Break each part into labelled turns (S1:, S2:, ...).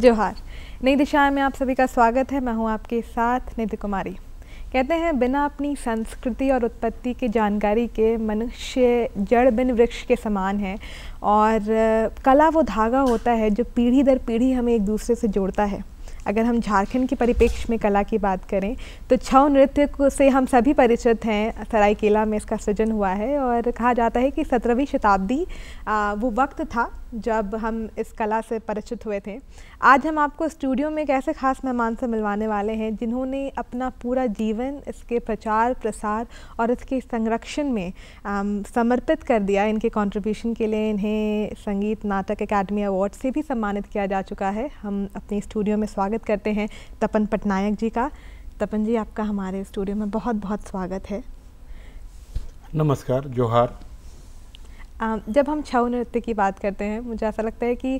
S1: जोहार नई दिशा में आप सभी का स्वागत है मैं हूं आपके साथ निधि कुमारी कहते हैं बिना अपनी संस्कृति और उत्पत्ति की जानकारी के मनुष्य जड़ बिन वृक्ष के समान है और कला वो धागा होता है जो पीढ़ी दर पीढ़ी हमें एक दूसरे से जोड़ता है अगर हम झारखंड के परिप्रेक्ष्य में कला की बात करें तो छव नृत्य से हम सभी परिचित हैं सरायकेला में इसका सृजन हुआ है और कहा जाता है कि सत्रहवीं शताब्दी वो वक्त था जब हम इस कला से परिचित हुए थे आज हम आपको स्टूडियो में एक ऐसे ख़ास मेहमान से मिलवाने वाले हैं जिन्होंने अपना पूरा जीवन इसके प्रचार प्रसार और इसके संरक्षण में आम, समर्पित कर दिया इनके कंट्रीब्यूशन के लिए इन्हें संगीत नाटक एकेडमी अवार्ड से भी सम्मानित किया जा चुका है हम अपने स्टूडियो में स्वागत करते हैं तपन पटनायक जी का तपन जी आपका हमारे स्टूडियो में बहुत बहुत स्वागत है
S2: नमस्कार जोहार
S1: जब हम छऊ नृत्य की बात करते हैं मुझे ऐसा लगता है कि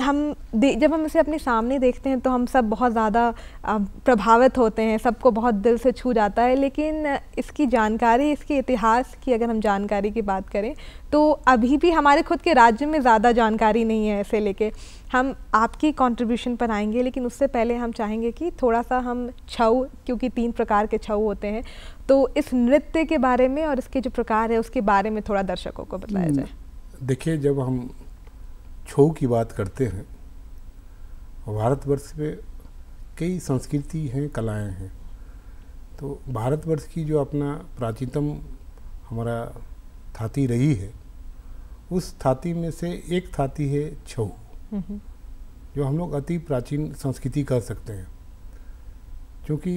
S1: हम जब हम इसे अपने सामने देखते हैं तो हम सब बहुत ज़्यादा प्रभावित होते हैं सबको बहुत दिल से छू जाता है लेकिन इसकी जानकारी इसके इतिहास की अगर हम जानकारी की बात करें तो अभी भी हमारे खुद के राज्य में ज़्यादा जानकारी नहीं है ऐसे लेके हम आपकी कंट्रीब्यूशन पर आएंगे लेकिन उससे पहले हम चाहेंगे कि थोड़ा सा हम छऊ क्योंकि तीन प्रकार के छऊ होते हैं तो इस नृत्य के बारे में और इसके जो प्रकार है उसके बारे में थोड़ा दर्शकों को बताया हम्म।
S2: जाए देखिए जब हम छो की बात करते हैं भारतवर्ष में कई संस्कृति हैं कलाएं हैं तो भारतवर्ष की जो अपना प्राचीनतम हमारा थाती रही है उस थाती में से एक थाती है छऊ जो हम लोग अति प्राचीन संस्कृति कह सकते हैं क्योंकि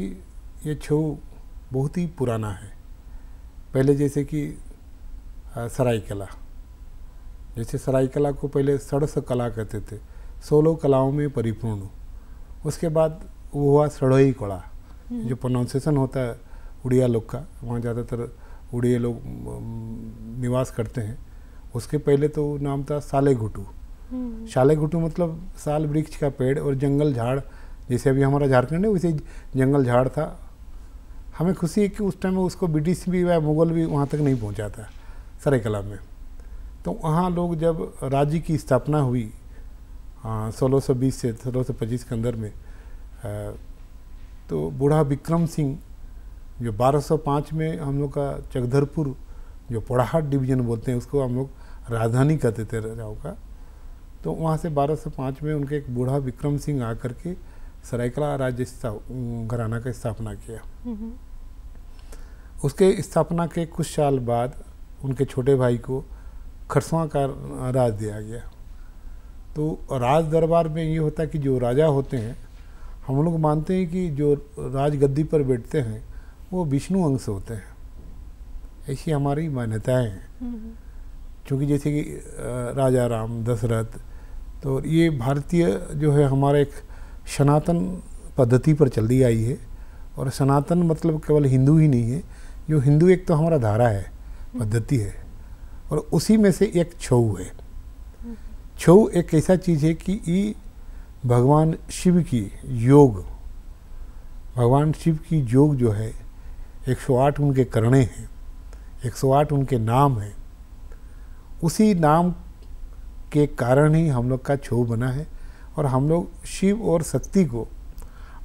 S2: ये छऊ बहुत ही पुराना है पहले जैसे कि कला जैसे सरायकला को पहले सड़स कला कहते थे सोलह कलाओं में परिपूर्ण उसके बाद वो हुआ सड़ोई कला हम्म। जो प्रोनाउंसिएशन होता है उड़िया लोग का वहाँ ज़्यादातर उड़िया लोग निवास करते हैं उसके पहले तो नाम था साले घुटू हम्म। साले घुटू मतलब साल वृक्ष का पेड़ और जंगल झाड़ जैसे अभी हमारा झारखंड है वैसे जंगल झाड़ था हमें खुशी है कि उस टाइम में उसको ब्रिटिश भी व मुगल भी वहाँ तक नहीं पहुँचा था सरायकला में तो वहाँ लोग जब राज्य की स्थापना हुई सोलह सौ बीस से सोलह सौ पच्चीस के अंदर में आ, तो बूढ़ा विक्रम सिंह जो 1205 में हम लोग का चकधरपुर जो पोड़ाहाट डिवीजन बोलते हैं उसको हम लोग राजधानी कहते थे राजाओं का तो वहाँ से 1205 में उनके एक बूढ़ा विक्रम सिंह आकर के सरायकला राज्य घराना का स्थापना किया उसके स्थापना के कुछ साल बाद उनके छोटे भाई को खरसवा का राज दिया गया तो राज दरबार में ये होता है कि जो राजा होते हैं हम लोग मानते हैं कि जो राजगद्दी पर बैठते हैं वो विष्णु अंश होते हैं ऐसी हमारी मान्यताएं हैं क्योंकि हम्म। जैसे कि राजा राम दशरथ तो ये भारतीय जो है हमारा एक सनातन पद्धति पर चलती आई है और सनातन मतलब केवल हिंदू ही नहीं है जो हिंदू एक तो हमारा धारा है हम्म। पद्धति है और उसी में से एक छऊ है छऊ एक ऐसा चीज़ है कि ये भगवान शिव की योग भगवान शिव की योग जो है 108 उनके करणे हैं 108 उनके नाम हैं उसी नाम के कारण ही हम लोग का छो बना है और हम लोग शिव और शक्ति को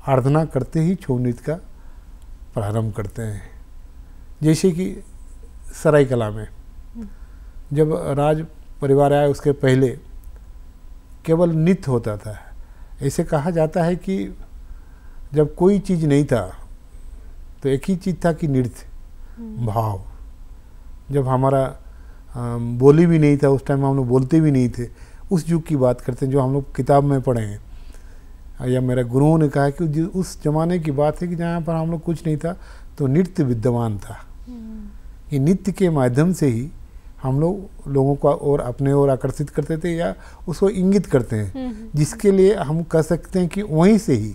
S2: आराधना करते ही छो नृत्य का प्रारंभ करते हैं जैसे कि सराय कला में जब राज परिवार आया उसके पहले केवल नित होता था ऐसे कहा जाता है कि जब कोई चीज़ नहीं था तो एक ही चीज़ था कि नृत्य हम्म। भाव जब हमारा बोली भी नहीं था उस टाइम हम लोग बोलते भी नहीं थे उस युग की बात करते हैं जो हम लोग किताब में पढ़े हैं या मेरा गुरुओं ने कहा कि उस जमाने की बात है कि जहाँ पर हम लोग कुछ नहीं था तो नृत्य विद्यमान था कि हम्म। नृत्य के माध्यम से ही हम लोग लोगों को और अपने ओर आकर्षित करते थे या उसको इंगित करते हैं हम्म, हम्म। जिसके लिए हम कह सकते हैं कि वहीं से ही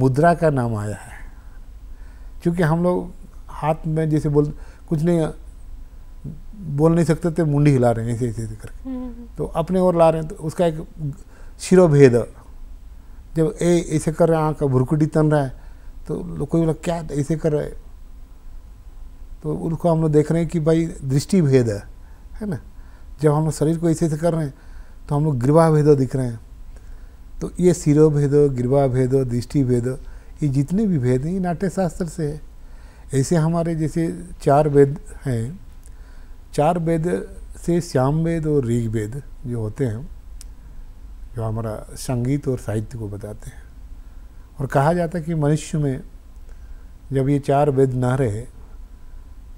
S2: मुद्रा का नाम आया है क्योंकि हम लोग हाथ में जैसे बोल कुछ नहीं बोल नहीं सकते थे मुंडी हिला रहे हैं ऐसे ऐसे ऐसे करके हम्म, तो अपने ओर ला रहे हैं तो उसका एक शिरोभेद जब ए ऐसे कर रहे हैं आँख भुरकुटी तन रहा है तो लोग कोई बोला क्या ऐसे कर रहे तो उनको हम लोग देख रहे हैं कि भाई दृष्टि भेद है है ना जब हम लोग शरीर को ऐसे ऐसे कर रहे हैं तो हम लोग गिरवा भेदो दिख रहे हैं तो ये सिरो भेदो गिरवा भेदो दृष्टि भेदो ये जितने भी भेद हैं ये नाट्य शास्त्र से है ऐसे हमारे जैसे चार वेद हैं चार वेद से श्याम वेद और ऋग वेद जो होते हैं जो हमारा संगीत और साहित्य को बताते हैं और कहा जाता है कि मनुष्य में जब ये चार वेद न रहे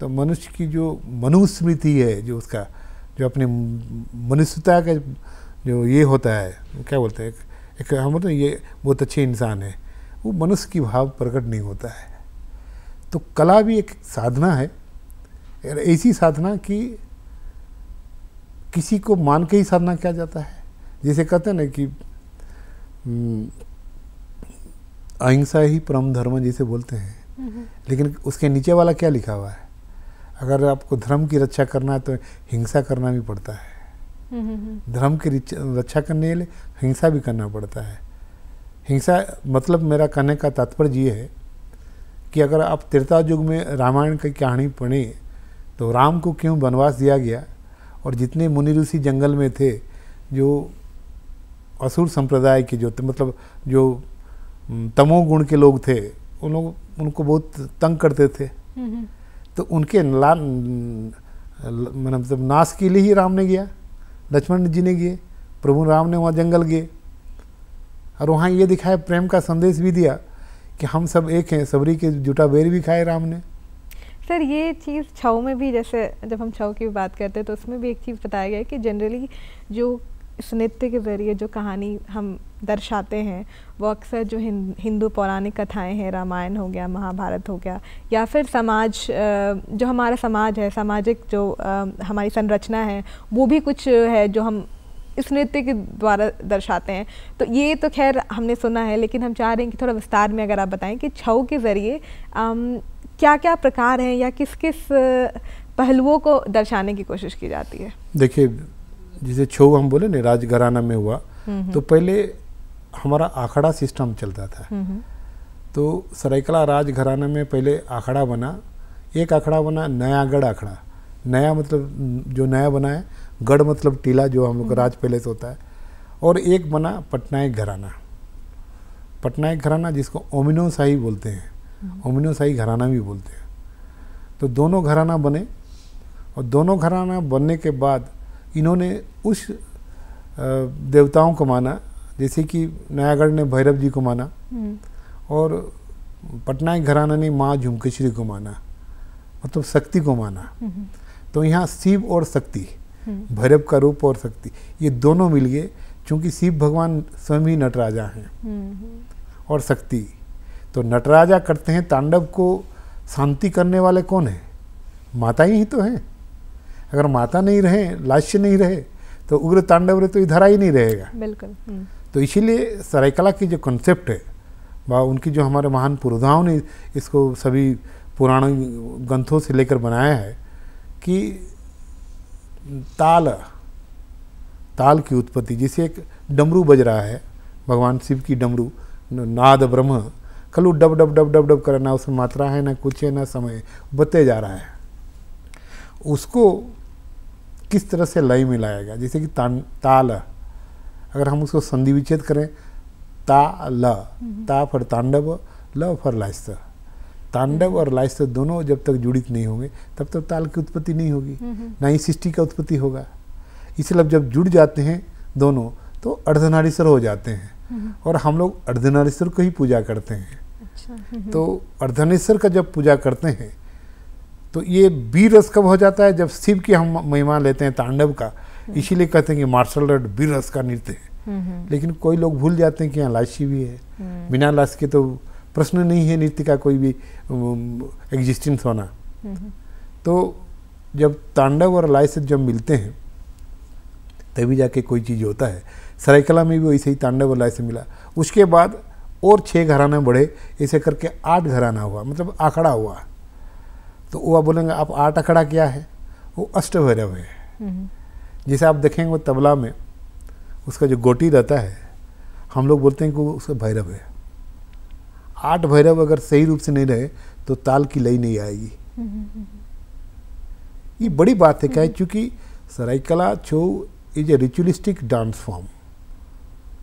S2: तो मनुष्य की जो मनुस्मृति है जो उसका जो अपने मनुष्यता का जो ये होता है क्या बोलते हैं एक हम बोलते हैं ये बहुत अच्छे इंसान है वो मनुष्य की भाव प्रकट नहीं होता है तो कला भी एक साधना है ऐसी साधना कि किसी को मान के ही साधना किया जाता है जैसे कहते हैं ना कि हम्म, अहिंसा ही परम धर्म जिसे बोलते हैं हम्म, हम्म। लेकिन उसके नीचे वाला क्या लिखा हुआ है अगर आपको धर्म की रक्षा करना है तो हिंसा करना भी पड़ता है
S3: हम्म, हम्म, हम्म।
S2: धर्म की रक्षा करने के लिए हिंसा भी करना पड़ता है हिंसा मतलब मेरा कहने का तात्पर्य ये है कि अगर आप त्रेता युग में रामायण की कहानी पढ़ें तो राम को क्यों वनवास दिया गया और जितने मुनि ऋषि जंगल में थे जो असुर संप्रदाय के जो मतलब जो तमोगुण के लोग थे उन लोग उनको बहुत तंग करते थे तो उनके ला मतलब नाश के लिए ही राम ने गया लक्ष्मण जी ने गए प्रभु राम ने वहाँ जंगल गए और वहाँ ये दिखाया प्रेम का संदेश भी दिया कि हम सब एक हैं सबरी के जूटा बेर भी खाए राम ने
S1: सर ये चीज़ छऊ में भी जैसे जब हम छऊ की बात करते हैं तो उसमें भी एक चीज़ बताया गया है कि जनरली जो इस नृत्य के ज़रिए जो कहानी हम दर्शाते हैं वो अक्सर जो हिंदू पौराणिक कथाएं हैं रामायण हो गया महाभारत हो गया या फिर समाज जो हमारा समाज है सामाजिक जो हमारी संरचना है वो भी कुछ है जो हम इस नृत्य के द्वारा दर्शाते हैं तो ये तो खैर हमने सुना है लेकिन हम चाह रहे हैं कि थोड़ा विस्तार में अगर आप बताएं कि छऊ के ज़रिए क्या क्या प्रकार हैं या किस किस पहलुओं को दर्शाने की कोशिश की जाती है
S2: देखिए जिसे छो हम बोले ना राजघराना में हुआ हम्म, हम्म। तो पहले हमारा आखड़ा सिस्टम चलता था हम्म, तो सरायकला राजघराना में पहले आखड़ा बना एक आखड़ा बना नयागढ़ आखड़ा नया मतलब जो नया बना है गढ़ मतलब टीला जो हम लोग राज पैलेस होता है और एक बना पटनायक घराना पटनायक घराना जिसको ओमिनो शाही बोलते हैं ओमिनो शाही घराना भी बोलते हैं तो दोनों घराना बने और दोनों घराना बनने के बाद इन्होंने उस देवताओं को माना जैसे कि नयागढ़ ने भैरव जी को माना हम्म। और के घराना ने माँ झुमकेश्वरी को माना मतलब शक्ति को माना हम्म। तो यहाँ शिव और शक्ति हम्म। भैरव का रूप और शक्ति ये दोनों मिल गए क्योंकि शिव भगवान स्वयं ही नटराजा
S3: हैं
S2: और शक्ति तो नटराजा करते हैं तांडव को शांति करने वाले कौन है माता ही तो हैं अगर माता नहीं रहे लाश्य नहीं रहे तो उग्र तांडव तो इधर ही नहीं रहेगा
S3: बिल्कुल हम्म।
S2: तो इसीलिए सरायकला की जो कॉन्सेप्ट है व उनकी जो हमारे महान पुरोधाओं ने इसको सभी पुराण ग्रंथों से लेकर बनाया है कि ताल ताल की उत्पत्ति जिसे एक डमरू बज रहा है भगवान शिव की डमरू नाद ब्रह्म कलू डब डब डब डब डब करना ना उसमें मात्रा है ना कुछ है ना समय बते जा रहा है उसको किस तरह से लय गया जैसे कि ताल अगर हम उसको संधि विच्छेद करें ता ल हम्म। ता फॉर तांडव ल फॉर लाइस्तर तांडव और लाइस्तर दोनों जब तक जुड़ित नहीं होंगे तब तक ताल की उत्पत्ति नहीं होगी हम्म, हम्म। ना ही सृष्टि का उत्पत्ति होगा इसलिए मतलब जब जुड़ जाते हैं दोनों तो अर्धनारीश्वर हो जाते हैं और हम लोग अर्धनारीश्वर को ही पूजा करते हैं अच्छा। तो अर्धनेश्वर का जब पूजा करते हैं तो ये बीरस रस कब हो जाता है जब शिव की हम महिमा लेते हैं तांडव का इसीलिए कहते हैं कि मार्शल आर्ट बीरस रस का नृत्य है हम्म, हम्म। लेकिन कोई लोग भूल जाते हैं कि यहाँ लाशी भी है हम्म। बिना लाश के तो प्रश्न नहीं है नृत्य का कोई भी एग्जिस्टेंस होना तो जब तांडव और लाश जब मिलते हैं तभी जाके कोई चीज़ होता है सरायकला में भी वैसे ही तांडव और लाश मिला उसके बाद और छः घराना बढ़े ऐसे करके आठ घराना हुआ मतलब आंकड़ा हुआ तो वो बोलेंगे आप आठ अखड़ा क्या है वो अष्ट भैरव है जैसे आप देखेंगे तबला में उसका जो गोटी रहता है हम लोग बोलते हैं कि वो उसका भैरव है आठ भैरव अगर सही रूप से नहीं रहे तो ताल की लई नहीं आएगी ये बड़ी बात है क्या है क्योंकि Seraikela Chhau is a ritualistic dance form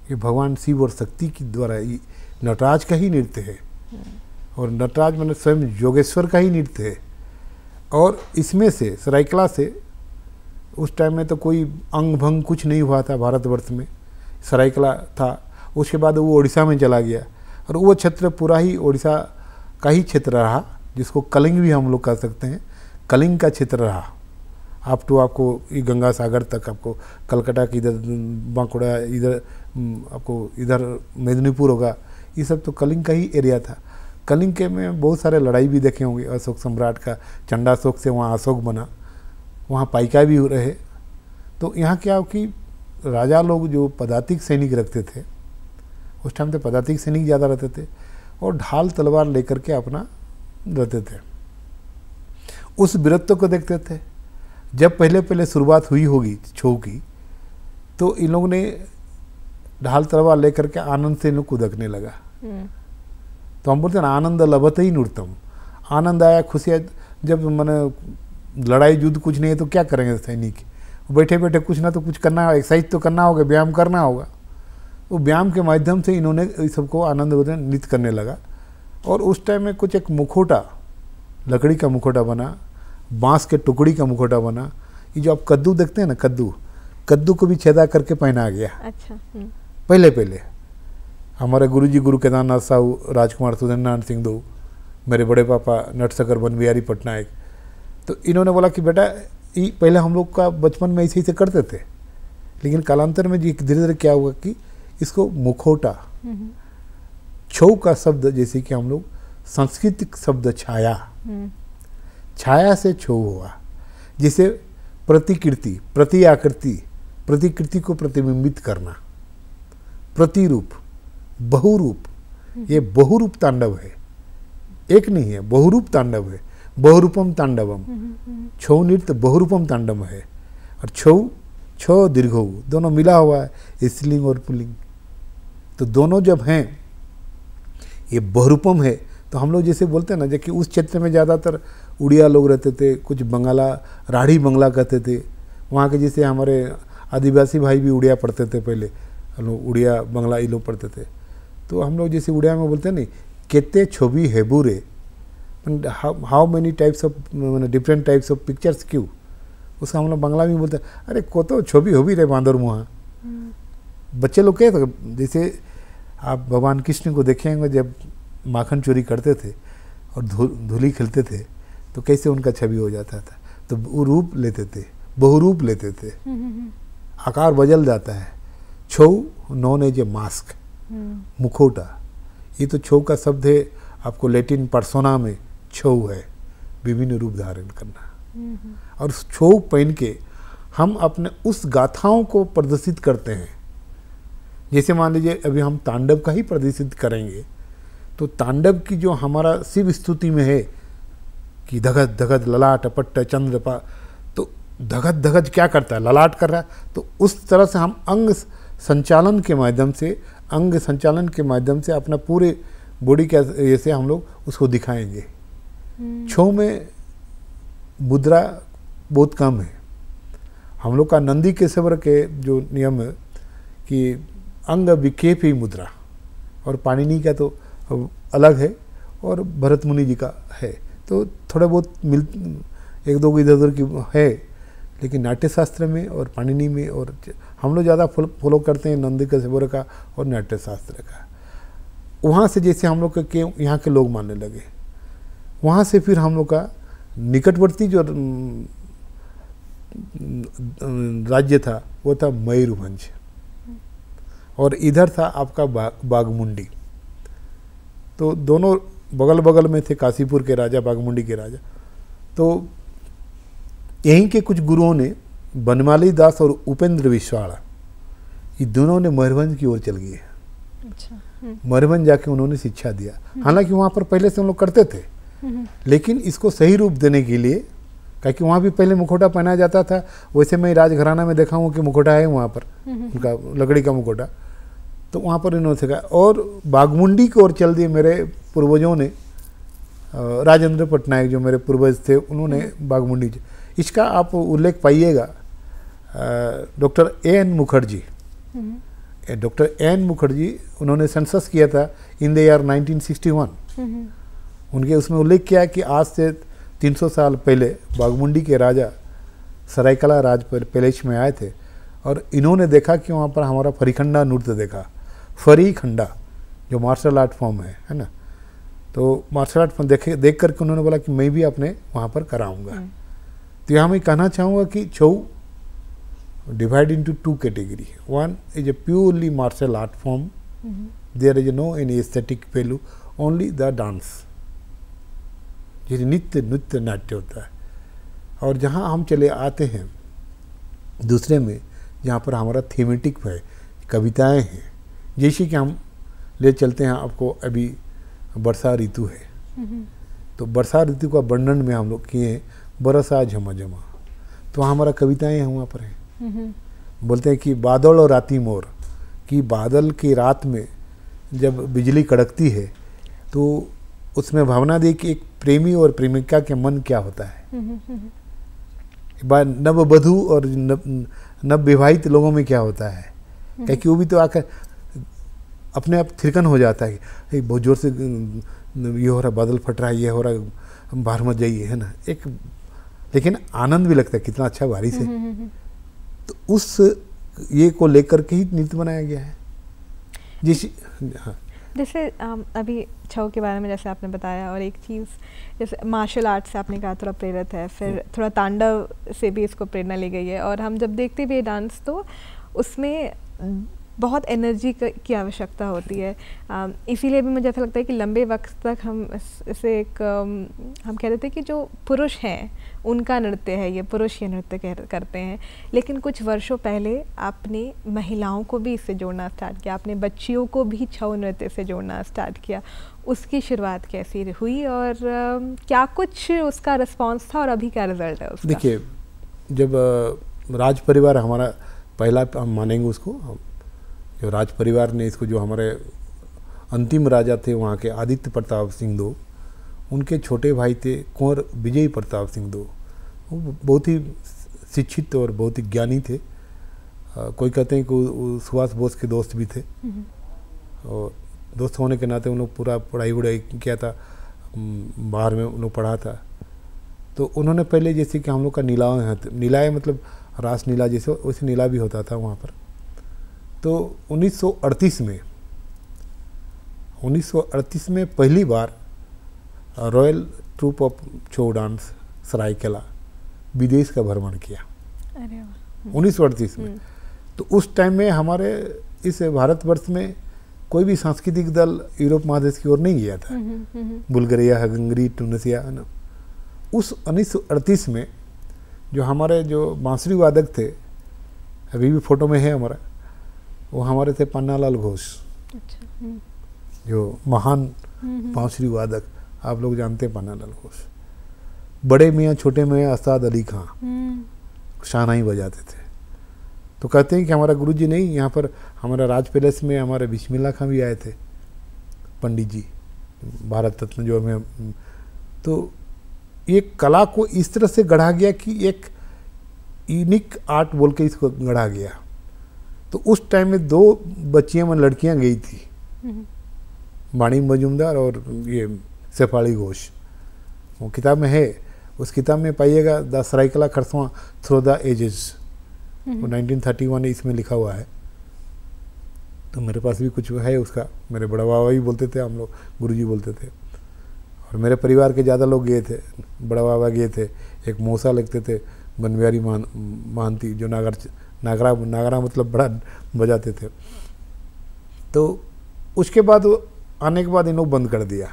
S2: ये भगवान शिव और शक्ति के द्वारा ये नटराज का ही नृत्य है
S3: हम्म।
S2: और नटराज मैंने स्वयं योगेश्वर का ही नृत्य है और इसमें से सरायकला से उस टाइम में तो कोई अंग भंग कुछ नहीं हुआ था भारतवर्ष में सरायकला था उसके बाद वो ओडिशा में चला गया और वो क्षेत्र पूरा ही ओडिशा का ही क्षेत्र रहा जिसको कलिंग भी हम लोग कह सकते हैं कलिंग का क्षेत्र रहा आप टू तो आपको गंगा सागर तक आपको कलकत्ता की इधर बांकुड़ा इधर हम्म, आपको इधर मेदिनीपुर होगा ये सब तो कलिंग का ही एरिया था कलिंग के में बहुत सारे लड़ाई भी देखे होंगे अशोक सम्राट का चंडाशोक से वहाँ अशोक बना वहाँ पाइका भी रहे तो यहाँ क्या हो कि राजा लोग जो पदातिक सैनिक रखते थे उस टाइम तो पदातिक सैनिक ज़्यादा रहते थे और ढाल तलवार लेकर के अपना रहते थे उस वीरत्व को देखते थे जब पहले पहले शुरुआत हुई होगी छो की तो इन लोगों ने ढाल तलवार लेकर के आनंद से इन लोग कूदकने लगा हम्म। तो हम बोलते हैं आनंद लभत ही नृतम आनंद आया खुशियाँ जब मैंने लड़ाई युद्ध कुछ नहीं है तो क्या करेंगे सैनिक बैठे बैठे कुछ ना तो कुछ करना होगा एक्सरसाइज तो करना होगा व्यायाम करना होगा वो व्यायाम के माध्यम से इन्होंने इस सबको आनंद नृत्य करने लगा और उस टाइम में कुछ एक मुखोटा लकड़ी का मुखोटा बना बांस के टुकड़ी का मुखोटा बना ये जो आप कद्दू देखते हैं ना कद्दू कद्दू को भी छेदा करके पहना गया
S3: अच्छा हम्म।
S2: पहले पहले हमारे गुरु जी गुरु केदारनाथ साहू राजकुमार सुधन नारायण सिंह दो मेरे बड़े पापा नटसकर बन बिहारी पटनायक तो इन्होंने बोला कि बेटा ये पहले हम लोग का बचपन में ऐसे ऐसे करते थे लेकिन कालांतर में जी धीरे धीरे क्या हुआ कि इसको मुखोटा छो का शब्द जैसे कि हम लोग सांस्कृतिक शब्द छाया हम्म। छाया से छो हुआ जिसे प्रतिकृति प्रति आकृति प्रतिकृति को प्रतिबिंबित करना प्रतिरूप बहुरूप ये बहुरूप तांडव है एक नहीं है बहुरूप तांडव है बहुरूपम तांडवम छऊ नृत्य बहुरूपम तांडव है और छऊ छो दीर्घऊ दोनों मिला हुआ है स्त्रीलिंग और पुलिंग तो दोनों जब हैं ये बहुरूपम है तो हम लोग जैसे बोलते हैं ना जबकि उस क्षेत्र में ज़्यादातर उड़िया लोग रहते थे कुछ बंगाला राढ़ी बंगला कहते थे वहाँ के जैसे हमारे आदिवासी भाई भी उड़िया पढ़ते थे पहले हम लोग उड़िया बंगला ये लोग पढ़ते थे तो हम लोग जैसे उड़िया में बोलते हैं नहीं केते छवि हेबू रे हाउ मेनी टाइप्स ऑफ मैंने डिफरेंट टाइप्स ऑफ पिक्चर्स क्यों उसका हम मतलब लोग बांग्ला में बोलते हैं अरे को तो छवि भी रहे बांदर मुहा
S3: हम्म।
S2: बच्चे लोग कहते जैसे आप भगवान कृष्ण को देखेंगे जब माखन चोरी करते थे और धूली खेलते थे तो कैसे उनका छवि हो जाता था तो वो रूप लेते थे बहुरूप लेते थे हम्म, हम्म, आकार बदल जाता है Chhau known as a mask मुखोटा ये तो छो का शब्द है आपको लेटिन परसोना में छो है विभिन्न रूप धारण
S3: करना
S2: और उस छो पहन के हम अपने उस गाथाओं को प्रदर्शित करते हैं जैसे मान लीजिए अभी हम तांडव का ही प्रदर्शित करेंगे तो तांडव की जो हमारा शिव स्तुति में है कि धगत धगत ललाट अपट्ट चंद्रपा तो धगत धगत क्या करता है ललाट कर रहा है तो उस तरह से हम अंग संचालन के माध्यम से अंग संचालन के माध्यम से अपना पूरे बॉडी के ऐसे हम लोग उसको दिखाएंगे हम्म। छो में मुद्रा बहुत कम है हम लोग का नंदी सबर के जो नियम है कि अंग विक्षेप ही मुद्रा और पाणिनी का तो अलग है और भरत मुनि जी का है तो थोड़ा बहुत मिल एक दो इधर उधर की है लेकिन नाट्यशास्त्र में और पाणिनी में और हम लोग ज़्यादा फॉलो करते हैं नंदी कश्यपुर का और नाट्य शास्त्र का वहाँ से जैसे हम लोग के यहाँ के लोग मानने लगे वहाँ से फिर हम लोग का निकटवर्ती जो राज्य था वो था मयूरभंज और इधर था आपका बा, बागमुंडी तो दोनों बगल बगल में थे काशीपुर के राजा बागमुंडी के राजा तो यहीं के कुछ गुरुओं ने बनमाली दास और उपेंद्र विश्वाड़ा ये दोनों ने मयूरभंज की ओर चल गई है अच्छा मयूरभंज हम्म। जाके उन्होंने शिक्षा दिया हम्म। हालांकि वहाँ पर पहले से उन लोग करते थे हम्म। लेकिन इसको सही रूप देने के लिए क्योंकि वहाँ भी पहले मुखोटा पहनाया जाता था वैसे मैं राजघराना में देखा हूँ कि मुखोटा है वहाँ पर उनका लकड़ी का मुखोटा तो वहाँ पर इन्होंने सीखा और बागमुंडी की ओर चल दिए मेरे पूर्वजों ने राजेंद्र पटनायक जो मेरे पूर्वज थे उन्होंने बागमुंडी इसका आप उल्लेख पाइएगा डॉक्टर ए एन मुखर्जी
S3: हम्म।
S2: डॉक्टर ए एन मुखर्जी उन्होंने सेंसस किया था इन द ईयर 1961 हम्म। उनके उसमें उल्लेख किया कि आज से 300 साल पहले बागमुंडी के राजा सरायकला राज पैलेस में आए थे और इन्होंने देखा कि वहाँ पर हमारा फरीखंडा नृत्य देखा फरीखंडा जो मार्शल आर्ट फॉर्म है है ना तो मार्शल आर्ट फॉर्म देखे देख करके उन्होंने बोला कि मैं भी अपने वहाँ पर कराऊंगा हम्म। तो यहाँ मैं कहना चाहूँगा कि छऊ divided into two category. One is a purely martial art form. Mm-hmm. There is no any aesthetic value, only the dance. जिसे नित्य नृत्य नाट्य होता है और जहाँ हम चले आते हैं दूसरे में जहाँ पर हमारा थीमेटिक है कविताएं हैं जैसे कि हम ले चलते हैं आपको अभी वर्षा ऋतु है mm-hmm. तो वर्षा ऋतु का वर्णन में हम लोग किए हैं बरसा झमा झमा तो हमारा कविताएं हैं वहाँ पर हैं बोलते हैं कि बादल और राती मोर कि बादल की रात में जब बिजली कड़कती है तो उसमें भावना दे कि एक प्रेमी और प्रेमिका के मन क्या होता है नव बधु और नव विवाहित लोगों में क्या होता है क्योंकि वो भी तो आकर अपने आप थिरकन हो जाता है बहुत जोर से ये हो रहा बादल फट रहा है ये हो रहा बाहर मत जाइए है ना एक लेकिन आनंद भी लगता है कितना अच्छा बारिश है तो उस ये को लेकर के ही नृत्य बनाया गया है जिस हाँ
S1: जैसे अभी छव के बारे में जैसे आपने बताया और एक चीज़ जैसे मार्शल आर्ट से आपने कहा थोड़ा प्रेरित है फिर हम्म। थोड़ा तांडव से भी इसको प्रेरणा ली गई है और हम जब देखते भी डांस तो उसमें बहुत एनर्जी की आवश्यकता होती है इसीलिए भी मुझे ऐसा लगता है कि लंबे वक्त तक हम इसे एक हम कह देते हैं कि जो पुरुष हैं उनका नृत्य है ये पुरुष ये नृत्य करते हैं लेकिन कुछ वर्षों पहले आपने महिलाओं को भी इससे जोड़ना स्टार्ट किया आपने बच्चियों को भी छऊ नृत्य से जोड़ना स्टार्ट किया उसकी शुरुआत कैसी हुई और क्या कुछ उसका रिस्पॉन्स था और अभी क्या रिजल्ट है देखिए
S2: जब राज परिवार हमारा पहला हम मानेंगे उसको जो राज परिवार ने इसको जो हमारे अंतिम राजा थे वहाँ के आदित्य प्रताप सिंह दो उनके छोटे भाई थे कुंवर विजयी प्रताप सिंह दो वो बहुत ही शिक्षित और बहुत ही ज्ञानी थे आ, कोई कहते हैं कि सुभाष बोस के दोस्त भी थे हम्म। और दोस्त होने के नाते उन्होंने पूरा पढ़ाई वढ़ाई किया था बाहर में उन्होंने पढ़ा था तो उन्होंने पहले जैसे कि हम लोग का नीला तो नीलाए मतलब रास नीला जैसे वैसे नीला भी होता था वहाँ पर तो 1938 में 1938 में पहली बार royal troupe of Chhau dance Seraikela विदेश का भ्रमण किया
S3: उन्नीस में हम्म।
S2: तो उस टाइम में हमारे इस भारतवर्ष में कोई भी सांस्कृतिक दल यूरोप महादेश की ओर नहीं गया था हम्म, हम्म, बुल्गारिया हंगरी टूनसिया है ना उस उन्नीस में जो हमारे जो बांसुरी वादक थे अभी भी फोटो में है हमारा वो हमारे थे पन्नालाल घोष
S3: अच्छा, हम्म।
S2: जो महान हम्म, हम्म। बांसुरी वादक आप लोग जानते हैं पन्नालाल घोष बड़े मियाँ छोटे मियाँ उस्ताद अली खां शाना ही बजाते थे तो कहते हैं कि हमारा गुरु जी नहीं यहाँ पर हमारा राज पैलेस में हमारे बिस्मिल्ला खां भी आए थे पंडित जी भारत रत्न जो हमें तो ये कला को इस तरह से गढ़ा गया कि एक यूनिक आर्ट बोल के इसको गढ़ा गया तो उस टाइम में दो बच्चियाँ मैं लड़कियाँ गई थी माणी हम्म। मजुमदार और ये सेफाली घोष वो किताब में है उस किताब में पाइएगा the Seraikela Kharsawan through the ages वो 1931 हम्म। इसमें लिखा हुआ है तो मेरे पास भी कुछ है उसका मेरे बड़ा बाबा भी बोलते थे हम लोग गुरु बोलते थे और मेरे परिवार के ज़्यादा लोग गए थे बड़ा बाबा गए थे एक मोसा लगते थे बनविहारी मान मानती जो नागर नागरा नागरा मतलब बड़ा बजाते थे तो उसके बाद आने के बाद इन बंद कर दिया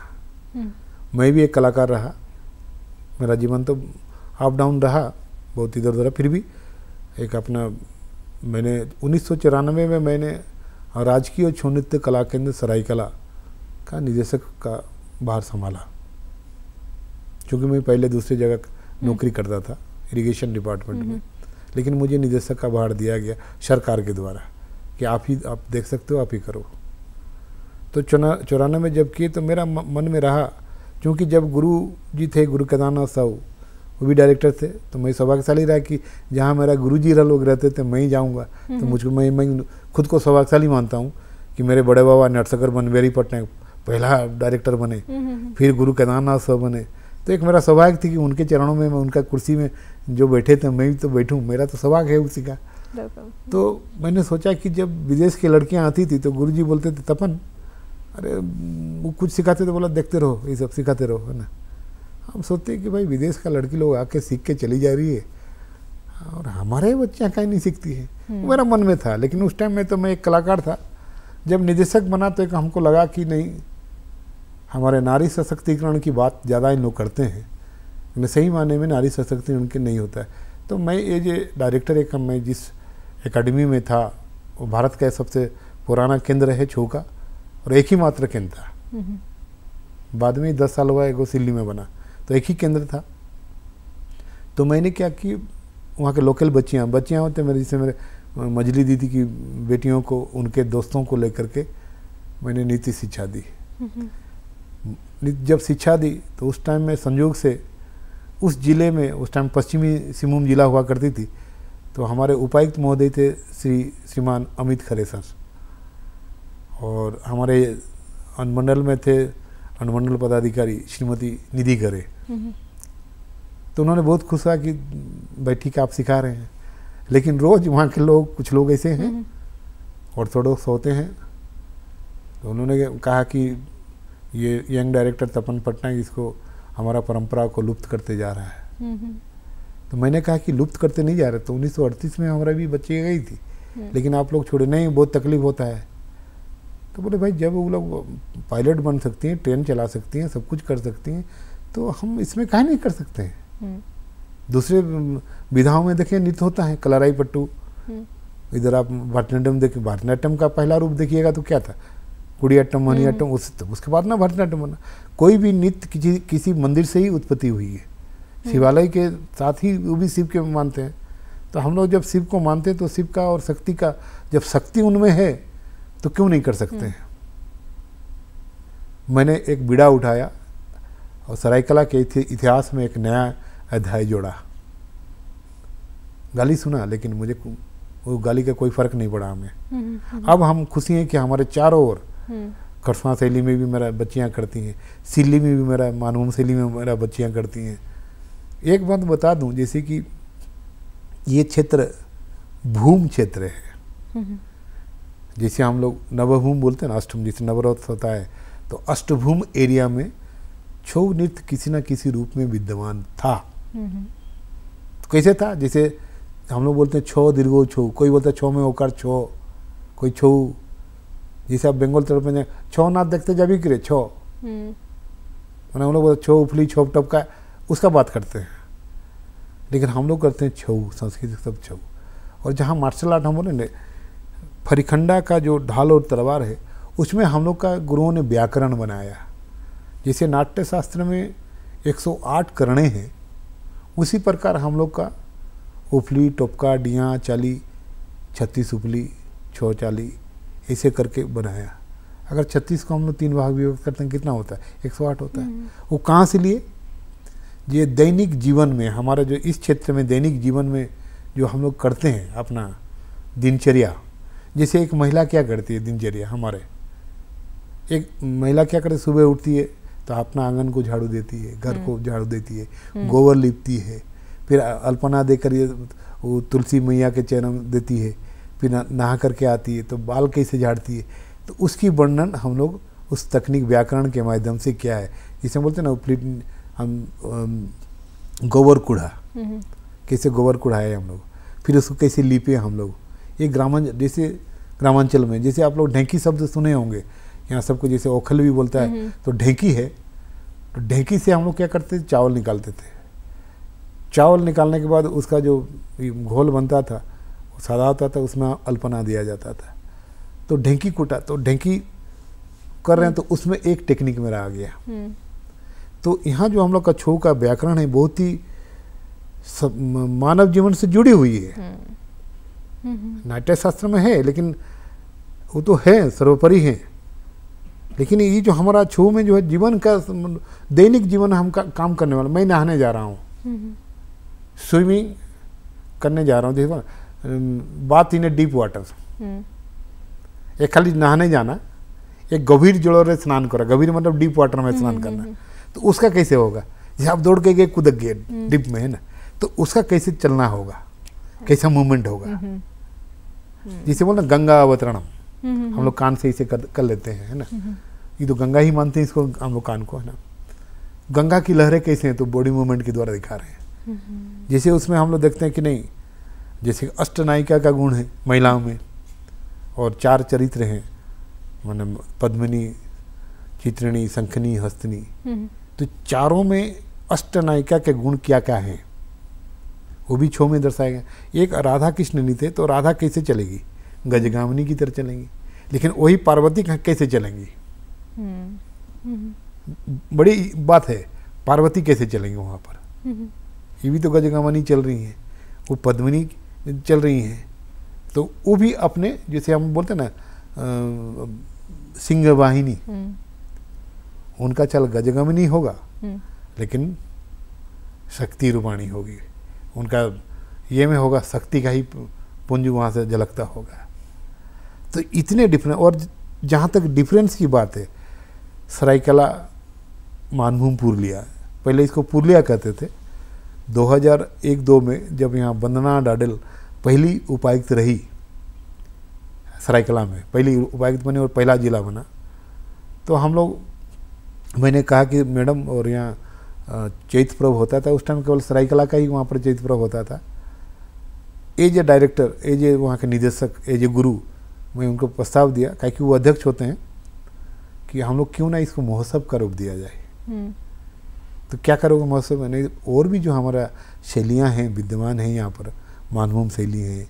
S2: हम्म। मैं भी एक कलाकार रहा मेरा जीवन तो अप डाउन रहा बहुत इधर उधर फिर भी एक अपना मैंने उन्नीस में मैंने राजकीय छो नृत्य कला केंद्र सरायकला का निदेशक का भार संभाला क्योंकि मैं पहले दूसरी जगह हम्म। नौकरी करता था इरिगेशन डिपार्टमेंट में हम्म। लेकिन मुझे निदेशक का भार दिया गया सरकार के द्वारा कि आप ही आप देख सकते हो आप ही करो तो चौना चौरानवे में जब किए तो मेरा मन में रहा क्योंकि जब गुरु जी थे गुरु केदारनाथ साहू वो भी डायरेक्टर थे तो मैं सौभाग्यशाली रहा कि जहाँ मेरा गुरु जी लोग रहते थे मैं ही जाऊँगा हम्म। तो मुझको मैं मैं खुद को सौभाग्यशाली मानता हूँ कि मेरे बड़े बाबा बन वेरी पटनायक पहला डायरेक्टर बने हम्म, हम्म, फिर गुरु केदारनाथ साहब बने तो एक मेरा सौभाग्य थी कि उनके चरणों में मैं उनका कुर्सी में जो बैठे थे मैं भी तो बैठूँ मेरा तो सौभाग्य है उसी का तो मैंने सोचा कि जब विदेश की लड़कियाँ आती थी तो गुरु बोलते थे तपन अरे वो कुछ सिखाते तो बोला देखते रहो ये सब सिखाते रहो है ना हम सोचते हैं कि भाई विदेश का लड़की लोग आके सीख के चली जा रही है और हमारे बच्चे कहीं नहीं सीखती है हम्म। मेरा मन में था लेकिन उस टाइम में तो मैं एक कलाकार था जब निदेशक बना तो एक हमको लगा कि नहीं हमारे नारी सशक्तिकरण की बात ज़्यादा इन लोग करते हैं लेकिन सही माने में नारी सशक्तिकरण के नहीं होता है तो मैं एज ए डायरेक्टर एक मैं जिस एकेडमी में था वो भारत का सबसे पुराना केंद्र है छो का और एक ही मात्र केंद्र था बाद में दस साल हुआ एक सिल्ली में बना तो एक ही केंद्र था तो मैंने क्या कि वहाँ के लोकल बच्चियाँ बच्चियाँ होते मेरे जैसे मेरे मजली दीदी की बेटियों को उनके दोस्तों को लेकर के मैंने नीति शिक्षा दी जब शिक्षा दी तो उस टाइम में संयोग से उस जिले में उस टाइम पश्चिमी सिंहभूम जिला हुआ करती थी तो हमारे उपायुक्त महोदय थे श्री श्रीमान अमित खरे सर और हमारे अनुमंडल में थे अनुमंडल पदाधिकारी श्रीमती निधि खरे तो उन्होंने बहुत खुश हुआ कि भाई ठीक आप सिखा रहे हैं लेकिन रोज़ वहाँ के लोग कुछ लोग ऐसे हैं और थोड़े होते हैं तो उन्होंने कहा कि ये यंग डायरेक्टर तपन पटनायक इसको हमारा परंपरा को लुप्त करते जा रहा है हम्म, हम्म। तो मैंने कहा कि लुप्त करते नहीं जा रहे तो 1938 में हमारा भी बच्चे गई थी हम्म। लेकिन आप लोग छोड़े नहीं बहुत तकलीफ होता है तो बोले भाई जब वो लोग पायलट बन सकती हैं ट्रेन चला सकती हैं सब कुछ कर सकती हैं तो हम इसमें कहा नहीं कर सकते हैं दूसरे विधाओं में देखें नृत्य होता है कलाराई पट्टू इधर आप भरतनाट्यम देखिए भरतनाट्यम का पहला रूप देखिएगा तो क्या था कुड़ियाट्टम मोहिनीअट्टम हम्म। उस तो उसके बाद ना भरतनाट्यम बना कोई भी नृत्य किसी किसी मंदिर से ही उत्पत्ति हुई है
S3: हम्म। शिवालय
S2: के साथ ही वो भी शिव के मानते हैं तो हम लोग जब शिव को मानते हैं तो शिव का और शक्ति का जब शक्ति उनमें है तो क्यों नहीं कर सकते हम्म। हैं मैंने एक बिड़ा उठाया और सरायकला के इतिहास में एक नया अध्याय जोड़ा गाली सुना लेकिन मुझे वो गाली का कोई फर्क नहीं पड़ा
S3: हमें अब हम
S2: खुशी हैं कि हमारे चारों ओर खरसवा हम्म। सैली में भी मेरा बच्चियाँ करती हैं सिल्ली में भी मेरा मानूम सैली में मेरा बच्चियाँ करती हैं एक बात बता दूँ जैसे कि ये क्षेत्र भूम क्षेत्र है हम्म। जैसे हम लोग नवभूम बोलते हैं ना अष्टम जैसे नवरथ होता है तो अष्टभूम एरिया में छो नृत्य किसी ना किसी रूप में विद्यमान था हम्म। तो कैसे था जैसे हम लोग बोलते हैं छो दीर्घो छो कोई बोलता है छो में ओकार छो कोई छो जैसे आप बंगाल तरफ में छो नाथ देखते जब भी गिरे छो हम्म। मैंने हम लोग छो उफली छो टप का उसका बात करते हैं लेकिन हम लोग करते हैं छऊ संस्कृत सब छऊ और जहाँ मार्शल आर्ट हम बोले फरीखंडा का जो ढाल और तलवार है उसमें हम लोग का गुरुओं ने व्याकरण बनाया जैसे नाट्य शास्त्र में 108 करणे हैं उसी प्रकार हम लोग का उफली टोपका डिया चाली छत्तीस उपली छो चाली ऐसे करके बनाया अगर छत्तीस को हम लोग तीन भाग विभक्त करते हैं कितना होता है एक सौ आठ होता है हम्म। वो कहाँ से लिए ये दैनिक जीवन में हमारा जो इस क्षेत्र में दैनिक जीवन में जो हम लोग करते हैं अपना दिनचर्या जैसे एक महिला क्या करती है दिनचर्या हमारे एक महिला क्या करती सुबह उठती है तो अपना आंगन को झाड़ू देती है घर को हम्म। झाड़ू देती है हम्म। गोबर लिपती है फिर अल्पना देकर ये वो तुलसी मैया के चरण देती है फिर नहा करके आती है तो बाल कैसे झाड़ती है तो उसकी वर्णन हम लोग उस तकनीक व्याकरण के माध्यम से क्या है जिसे बोलते हैं ना प्लीट हम गोबर कूड़ा हम्म, हम्म। कैसे गोबर है हम लोग फिर उसको कैसे लिपे हम लोग ये ग्रामांच जैसे ग्रामांचल में जैसे आप लोग ढेंकी शब्द सुने होंगे यहाँ सबको जैसे ओखल भी बोलता है हम्म, तो ढेंकी है तो ढेंकी से हम लोग क्या करते थे चावल निकालते थे चावल निकालने के बाद उसका जो घोल बनता था सादा होता तो था उसमें अल्पना दिया जाता था तो ढेंकी कूटा तो ढेंकी कर रहे हैं तो हम्म। उसमें एक टेक्निक मेरा आ गया हम्म। तो यहाँ जो हम लोग का छो का व्याकरण है बहुत ही सब मानव जीवन से जुड़ी हुई है हम्म। नाट्य शास्त्र में है लेकिन वो तो है सर्वोपरि है लेकिन ये जो हमारा छो में जो है जीवन का दैनिक जीवन हम का, काम करने वाला मैं नहाने जा रहा हूँ स्विमिंग करने जा रहा हूँ बात इन ए डीप वाटर एक खाली नहाने जाना एक गंभीर जल में स्नान करा गभीर मतलब डीप वाटर में हम्म, स्नान हम्म, करना हम्म, तो उसका कैसे होगा जैसे आप दौड़ के गए कुदक गए डीप में है ना तो उसका कैसे चलना होगा कैसा मूवमेंट होगा जिसे बोलना गंगा अवतरणम हम लोग कान से इसे कर, कर लेते हैं है ना ये तो गंगा ही मानते हैं इसको हम लोग कान को है ना गंगा की लहरें कैसे हैं तो बॉडी मूवमेंट के द्वारा दिखा रहे हैं जैसे उसमें हम लोग देखते हैं कि नहीं जैसे अष्टनायिका का गुण है महिलाओं में और चार चरित्र हैं मैंने पद्मनी चित्रणी संखनी हस्तनी हम्म। तो चारों में अष्टनायिका के गुण क्या क्या हैं वो भी छो में दर्शाया गया एक राधा कृष्ण नहीं थे तो राधा कैसे चलेगी गजगामनी की तरह चलेंगी लेकिन वही पार्वती कैसे चलेंगी हम्म। हम्म। बड़ी बात है पार्वती कैसे चलेंगी वहाँ पर ये भी तो गजगामनी चल रही है वो पद्मनी चल रही हैं तो वो भी अपने जैसे हम बोलते ना सिंह वाहिनी
S3: हम्म।
S2: उनका चल गजगमनी होगा हम्म। लेकिन शक्ति रूपाणी होगी उनका ये में होगा शक्ति का ही पुंज वहाँ से झलकता होगा तो इतने डिफरेंस और जहाँ तक डिफरेंस की बात है सरायकला मानभूम पुरलिया पहले इसको पुरलिया कहते थे 2001-2 में जब यहाँ बंदना डाडल पहली उपायुक्त रही सरायकला में पहली उपायुक्त बनी और पहला ज़िला बना तो हम लोग मैंने कहा कि मैडम और यहाँ चैत प्रभ होता था उस टाइम केवल सरायकला का ही वहाँ पर चैत प्रभ होता था as a director as a वहाँ के निदेशक एज ए गुरु मैं उनको प्रस्ताव दिया क्या कि वो अध्यक्ष होते हैं कि हम लोग क्यों ना इसको महोत्सव का रूप दिया जाए हम्म। तो क्या करोगे महोत्सव में नहीं और भी जो हमारा शैलियाँ हैं विद्यमान हैं यहाँ पर मानभूम शैली है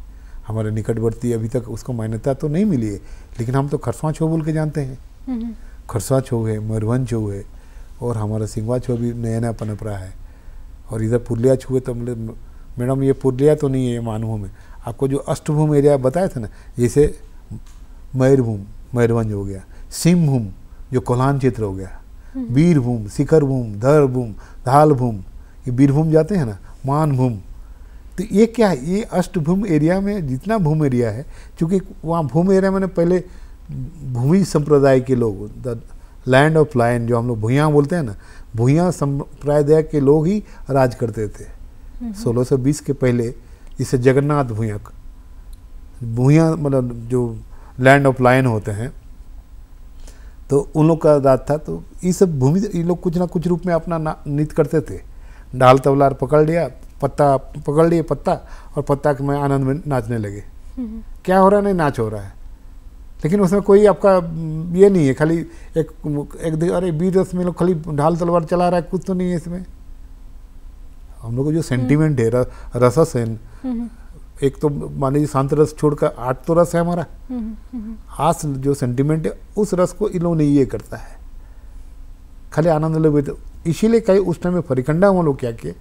S2: हमारे निकटवर्ती अभी तक उसको मान्यता तो नहीं मिली है लेकिन हम तो खरसवा छो बोल के जानते
S3: हैं
S2: खरसवा छो है मयूरभ छो है और हमारा सिंगवा छो भी नया नया पनप रहा है और इधर पुरलिया छुए तो मैडम ये पुरलिया तो नहीं है ये मानभूम है आपको जो अष्टभूम एरिया बताया था ना जैसे मयूरभूम मयूरभंज हो गया सिंहभूम जो कोल्हान क्षेत्र हो गया बीरभूम हम्म। सिकरभूम धरभूम धालभूम ये बीरभूम जाते हैं ना मानभूम तो ये क्या है ये अष्टभूमि एरिया में जितना भूम एरिया है क्योंकि वहाँ भूम एरिया मैंने पहले भूमि संप्रदाय के लोग द लैंड ऑफ लाइन जो हम लोग भूया बोलते हैं ना भूया संप्रदाय के लोग ही राज करते थे 1620 हम्म हम्म। के पहले इसे जगन्नाथ भूया भूया मतलब जो लैंड ऑफ लायन होते हैं तो उन लोग का राज था तो ये सब भूमि ये लोग कुछ ना कुछ रूप में अपना नृत्य करते थे डाल तबला पकड़ लिया पत्ता पकड़ लिए पत्ता और पत्ता के मैं आनंद में नाचने लगे क्या हो रहा है नहीं नाच हो रहा है लेकिन उसमें कोई आपका हम्म, ये नहीं है खाली एक एक अरे बीस रस में लोग खाली ढाल तलवार चला रहा है कुछ तो नहीं है इसमें हम लोग को जो सेंटिमेंट है रसस है एक तो मान लीजिए शांत रस छोड़कर आठ तो रस है हमारा आस जो सेंटिमेंट है उस रस को इन लोगों ने ये करता है खाली आनंद ले तो इसीलिए कहीं उस टाइम में फरिकंडा हम लोग क्या किए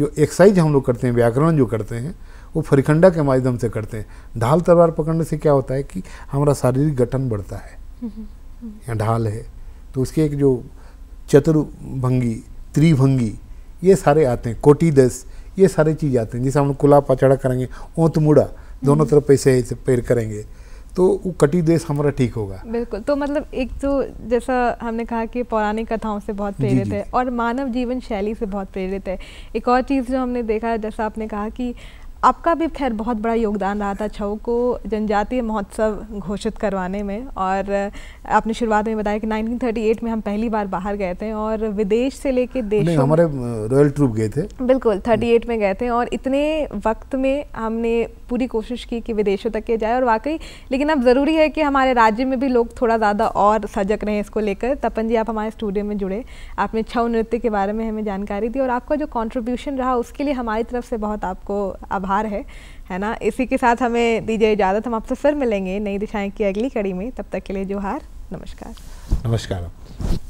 S2: जो एक्सरसाइज हम लोग करते हैं व्याकरण जो करते हैं वो फरिखंडा के माध्यम से करते हैं ढाल तलवार पकड़ने से क्या होता है कि हमारा शारीरिक गठन बढ़ता है या ढाल है तो उसके एक जो चतुर्भंगी त्रिभंगी ये सारे आते हैं कोटी दस ये सारे चीज़ आते हैं जैसे हम लोग कुला पचड़ा करेंगे ओत मुड़ा दोनों हम्म। तरफ पैसे पैर करेंगे तो वो कटी देश हमारा ठीक होगा
S1: बिल्कुल तो मतलब एक तो जैसा हमने कहा कि पौराणिक कथाओं से बहुत प्रेरित है और मानव जीवन शैली से बहुत प्रेरित है एक और चीज़ जो हमने देखा जैसा आपने कहा कि आपका भी खैर बहुत बड़ा योगदान रहा था छऊ को जनजातीय महोत्सव घोषित करवाने में और आपने शुरुआत में बताया कि 1938 में हम पहली बार बाहर गए थे और विदेश से लेके देश हमारे
S2: रॉयल ट्रूप गए थे
S1: बिल्कुल 38 में गए थे और इतने वक्त में हमने पूरी कोशिश की कि विदेशों तक के जाए और वाकई लेकिन अब ज़रूरी है कि हमारे राज्य में भी लोग थोड़ा ज़्यादा और सजग रहें इसको लेकर तपन जी आप हमारे स्टूडियो में जुड़े आपने छऊ नृत्य के बारे में हमें जानकारी दी और आपका जो कॉन्ट्रीब्यूशन रहा उसके लिए हमारी तरफ से बहुत आपको आभार आभार है है ना इसी के साथ हमें दीजिए इजाज़त हम आपसे फिर मिलेंगे नई दिशाएं की अगली कड़ी में तब तक के लिए जोहार नमस्कार
S2: नमस्कार